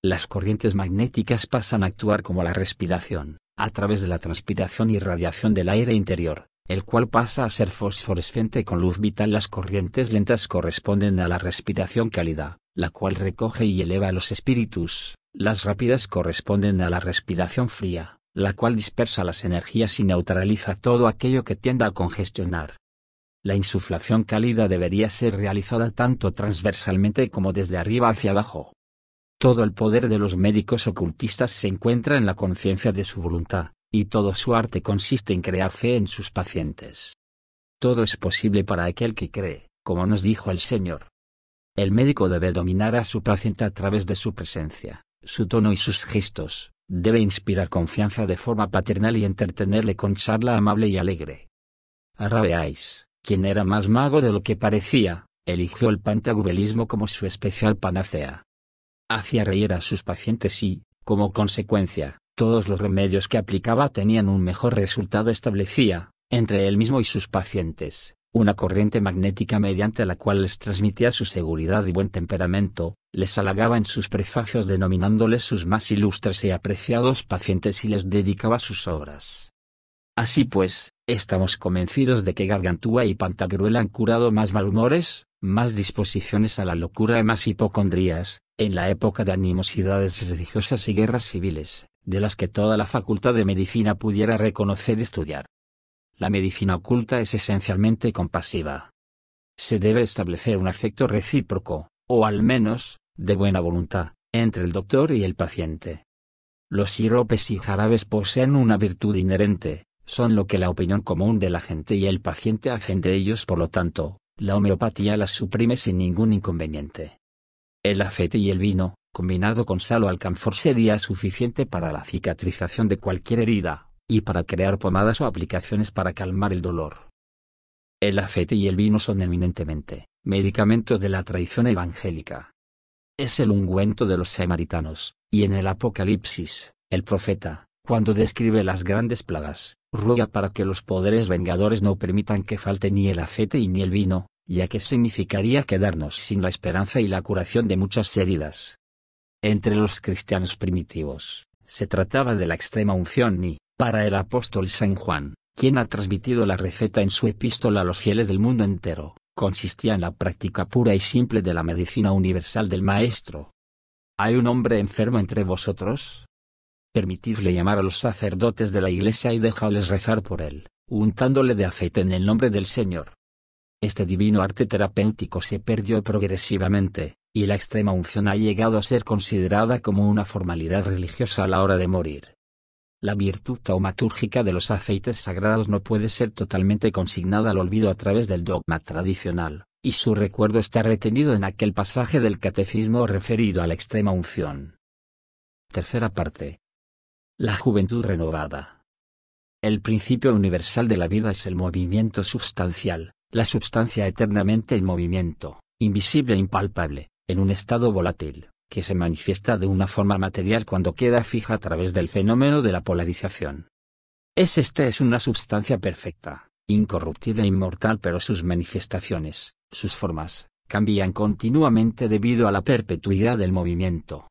Las corrientes magnéticas pasan a actuar como la respiración, a través de la transpiración y radiación del aire interior, el cual pasa a ser fosforescente con luz vital. Las corrientes lentas corresponden a la respiración cálida, la cual recoge y eleva a los espíritus las rápidas corresponden a la respiración fría, la cual dispersa las energías y neutraliza todo aquello que tienda a congestionar. La insuflación cálida debería ser realizada tanto transversalmente como desde arriba hacia abajo. Todo el poder de los médicos ocultistas se encuentra en la conciencia de su voluntad, y todo su arte consiste en crear fe en sus pacientes. Todo es posible para aquel que cree, como nos dijo el Señor. El médico debe dominar a su paciente a través de su presencia. Su tono y sus gestos, debe inspirar confianza de forma paternal y entretenerle con charla amable y alegre. Arrabeáis, quien era más mago de lo que parecía, eligió el pantagruelismo como su especial panacea. Hacía reír a sus pacientes y, como consecuencia, todos los remedios que aplicaba tenían un mejor resultado establecía, entre él mismo y sus pacientes, una corriente magnética mediante la cual les transmitía su seguridad y buen temperamento, les halagaba en sus prefacios denominándoles sus más ilustres y apreciados pacientes y les dedicaba sus obras. Así pues, estamos convencidos de que Gargantúa y Pantagruel han curado más malhumores, más disposiciones a la locura y más hipocondrías, en la época de animosidades religiosas y guerras civiles, de las que toda la facultad de medicina pudiera reconocer y estudiar. La medicina oculta es esencialmente compasiva. Se debe establecer un afecto recíproco, o al menos, de buena voluntad, entre el doctor y el paciente. Los siropes y jarabes poseen una virtud inherente, son lo que la opinión común de la gente y el paciente hacen de ellos, por lo tanto, la homeopatía las suprime sin ningún inconveniente. El aceite y el vino, combinado con sal o alcanfor sería suficiente para la cicatrización de cualquier herida, y para crear pomadas o aplicaciones para calmar el dolor. El aceite y el vino son eminentemente medicamentos de la tradición evangélica es el ungüento de los samaritanos, y en el Apocalipsis, el profeta, cuando describe las grandes plagas, ruega para que los poderes vengadores no permitan que falte ni el aceite y ni el vino, ya que significaría quedarnos sin la esperanza y la curación de muchas heridas. Entre los cristianos primitivos, se trataba de la extrema unción y, para el apóstol San Juan, quien ha transmitido la receta en su epístola a los fieles del mundo entero, consistía en la práctica pura y simple de la medicina universal del Maestro. ¿Hay un hombre enfermo entre vosotros? Permitidle llamar a los sacerdotes de la iglesia y dejadles rezar por él, untándole de aceite en el nombre del Señor. Este divino arte terapéutico se perdió progresivamente, y la extrema unción ha llegado a ser considerada como una formalidad religiosa a la hora de morir. La virtud taumatúrgica de los aceites sagrados no puede ser totalmente consignada al olvido a través del dogma tradicional, y su recuerdo está retenido en aquel pasaje del catecismo referido a la extrema unción. Tercera parte. La juventud renovada. El principio universal de la vida es el movimiento substancial, la substancia eternamente en movimiento, invisible e impalpable, en un estado volátil que se manifiesta de una forma material cuando queda fija a través del fenómeno de la polarización. Es esta es una sustancia perfecta, incorruptible e inmortal, pero sus manifestaciones, sus formas, cambian continuamente debido a la perpetuidad del movimiento.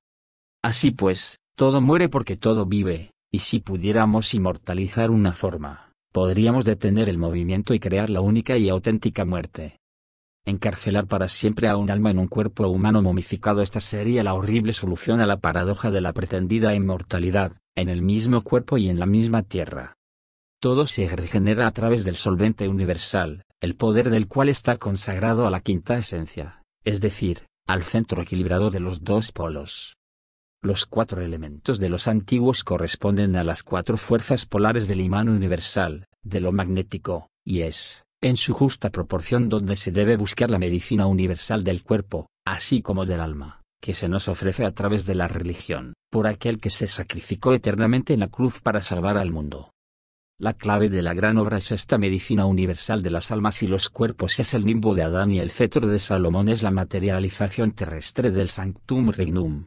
Así pues, todo muere porque todo vive, y si pudiéramos inmortalizar una forma, podríamos detener el movimiento y crear la única y auténtica muerte. Encarcelar para siempre a un alma en un cuerpo humano momificado esta sería la horrible solución a la paradoja de la pretendida inmortalidad, en el mismo cuerpo y en la misma tierra. Todo se regenera a través del solvente universal, el poder del cual está consagrado a la quinta esencia, es decir, al centro equilibrado de los dos polos. Los cuatro elementos de los antiguos corresponden a las cuatro fuerzas polares del imán universal, de lo magnético, y es, en su justa proporción donde se debe buscar la medicina universal del cuerpo, así como del alma, que se nos ofrece a través de la religión, por aquel que se sacrificó eternamente en la cruz para salvar al mundo. La clave de la gran obra es esta medicina universal de las almas y los cuerpos es el nimbo de Adán y el cetro de Salomón es la materialización terrestre del Sanctum Regnum.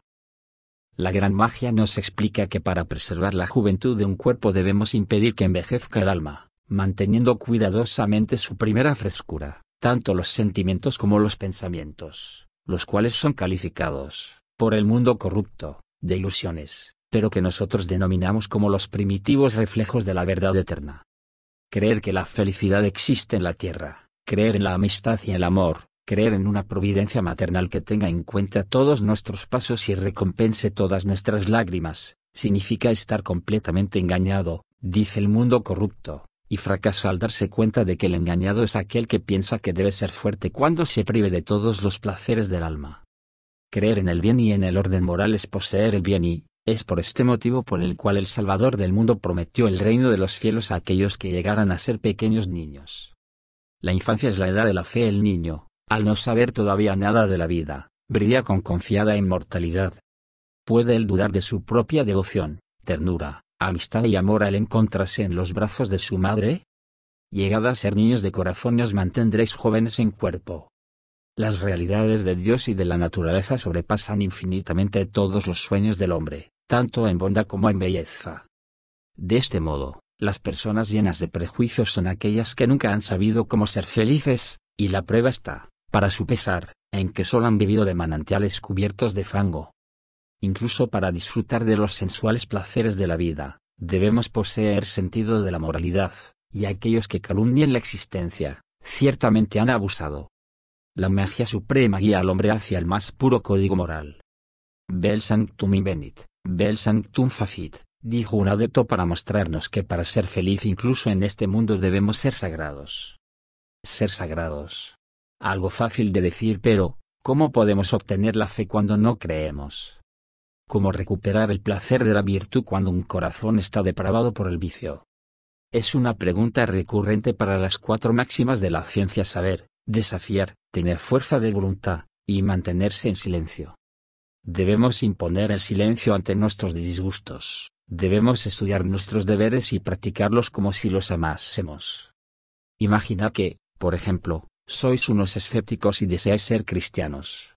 La gran magia nos explica que para preservar la juventud de un cuerpo debemos impedir que envejezca el alma manteniendo cuidadosamente su primera frescura, tanto los sentimientos como los pensamientos, los cuales son calificados, por el mundo corrupto, de ilusiones, pero que nosotros denominamos como los primitivos reflejos de la verdad eterna. Creer que la felicidad existe en la tierra, creer en la amistad y el amor, creer en una providencia maternal que tenga en cuenta todos nuestros pasos y recompense todas nuestras lágrimas, significa estar completamente engañado, dice el mundo corrupto, y fracasa al darse cuenta de que el engañado es aquel que piensa que debe ser fuerte cuando se prive de todos los placeres del alma. Creer en el bien y en el orden moral es poseer el bien y, es por este motivo por el cual el Salvador del mundo prometió el reino de los cielos a aquellos que llegaran a ser pequeños niños. La infancia es la edad de la fe. El niño, al no saber todavía nada de la vida, brilla con confiada inmortalidad. Puede él dudar de su propia devoción, ternura, amistad y amor al encontrarse en los brazos de su madre? llegada a ser niños de corazón os mantendréis jóvenes en cuerpo. Las realidades de Dios y de la naturaleza sobrepasan infinitamente todos los sueños del hombre, tanto en bondad como en belleza. De este modo, las personas llenas de prejuicios son aquellas que nunca han sabido cómo ser felices, y la prueba está, para su pesar, en que solo han vivido de manantiales cubiertos de fango, incluso para disfrutar de los sensuales placeres de la vida, debemos poseer sentido de la moralidad, y aquellos que calumnian la existencia, ciertamente han abusado. La magia suprema guía al hombre hacia el más puro código moral. Bel sanctum invenit, bel sanctum facit, dijo un adepto para mostrarnos que para ser feliz incluso en este mundo debemos ser sagrados. Ser sagrados. Algo fácil de decir pero, ¿cómo podemos obtener la fe cuando no creemos? Cómo recuperar el placer de la virtud cuando un corazón está depravado por el vicio. Es una pregunta recurrente para las cuatro máximas de la ciencia saber, desafiar, tener fuerza de voluntad, y mantenerse en silencio. Debemos imponer el silencio ante nuestros disgustos, debemos estudiar nuestros deberes y practicarlos como si los amásemos. imagina que, por ejemplo, sois unos escépticos y deseáis ser cristianos.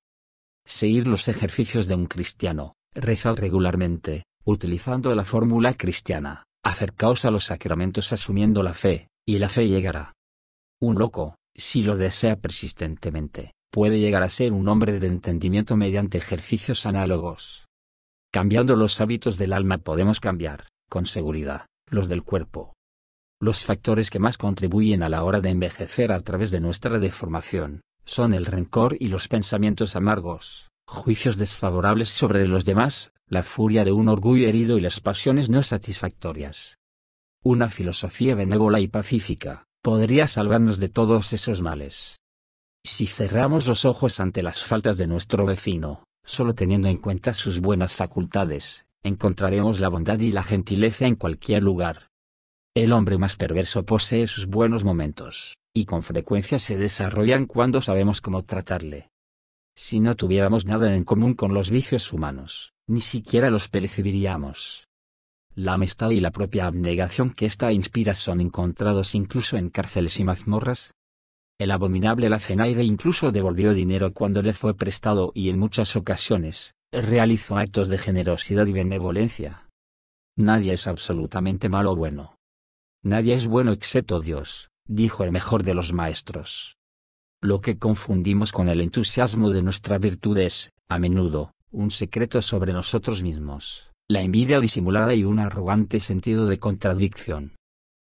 Seguir los ejercicios de un cristiano, Reza regularmente, utilizando la fórmula cristiana, acercaos a los sacramentos asumiendo la fe, y la fe llegará. Un loco, si lo desea persistentemente, puede llegar a ser un hombre de entendimiento mediante ejercicios análogos. Cambiando los hábitos del alma podemos cambiar, con seguridad, los del cuerpo. Los factores que más contribuyen a la hora de envejecer a través de nuestra deformación, son el rencor y los pensamientos amargos juicios desfavorables sobre los demás, la furia de un orgullo herido y las pasiones no satisfactorias. Una filosofía benévola y pacífica, podría salvarnos de todos esos males. Si cerramos los ojos ante las faltas de nuestro vecino, solo teniendo en cuenta sus buenas facultades, encontraremos la bondad y la gentileza en cualquier lugar. El hombre más perverso posee sus buenos momentos, y con frecuencia se desarrollan cuando sabemos cómo tratarle. Si no tuviéramos nada en común con los vicios humanos, ni siquiera los percibiríamos. La amistad y la propia abnegación que ésta inspira son encontrados incluso en cárceles y mazmorras. El abominable Lacenaire incluso devolvió dinero cuando le fue prestado y en muchas ocasiones, realizó actos de generosidad y benevolencia. Nadie es absolutamente malo o bueno. Nadie es bueno excepto Dios, dijo el mejor de los maestros. Lo que confundimos con el entusiasmo de nuestra virtud es, a menudo, un secreto sobre nosotros mismos, la envidia disimulada y un arrogante sentido de contradicción.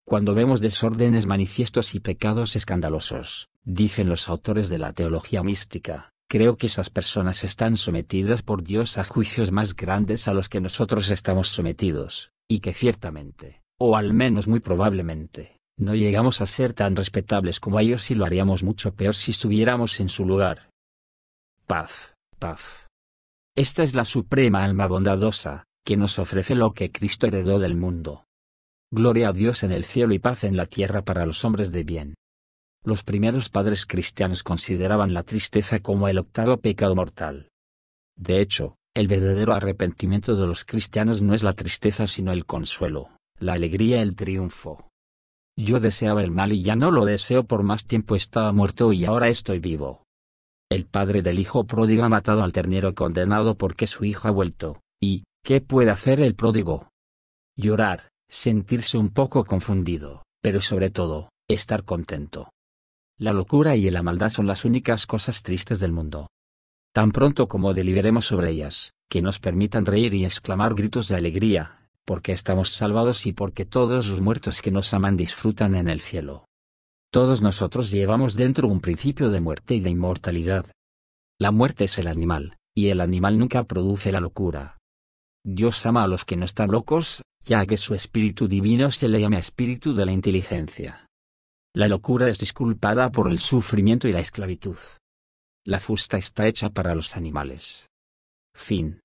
Cuando vemos desórdenes manifiestos y pecados escandalosos, dicen los autores de la teología mística, creo que esas personas están sometidas por Dios a juicios más grandes a los que nosotros estamos sometidos, y que ciertamente, o al menos muy probablemente, no llegamos a ser tan respetables como ellos y lo haríamos mucho peor si estuviéramos en su lugar. Paz, paz. Esta es la suprema alma bondadosa, que nos ofrece lo que Cristo heredó del mundo. Gloria a Dios en el cielo y paz en la tierra para los hombres de bien. Los primeros padres cristianos consideraban la tristeza como el octavo pecado mortal. De hecho, el verdadero arrepentimiento de los cristianos no es la tristeza sino el consuelo, la alegría, el triunfo. Yo deseaba el mal y ya no lo deseo por más tiempo estaba muerto y ahora estoy vivo. El padre del hijo pródigo ha matado al ternero condenado porque su hijo ha vuelto, y, ¿qué puede hacer el pródigo? Llorar, sentirse un poco confundido, pero sobre todo, estar contento. La locura y la maldad son las únicas cosas tristes del mundo. Tan pronto como deliberemos sobre ellas, que nos permitan reír y exclamar gritos de alegría, porque estamos salvados y porque todos los muertos que nos aman disfrutan en el cielo. Todos nosotros llevamos dentro un principio de muerte y de inmortalidad. La muerte es el animal, y el animal nunca produce la locura. Dios ama a los que no están locos, ya que su espíritu divino se le llama espíritu de la inteligencia. La locura es disculpada por el sufrimiento y la esclavitud. La fusta está hecha para los animales. Fin.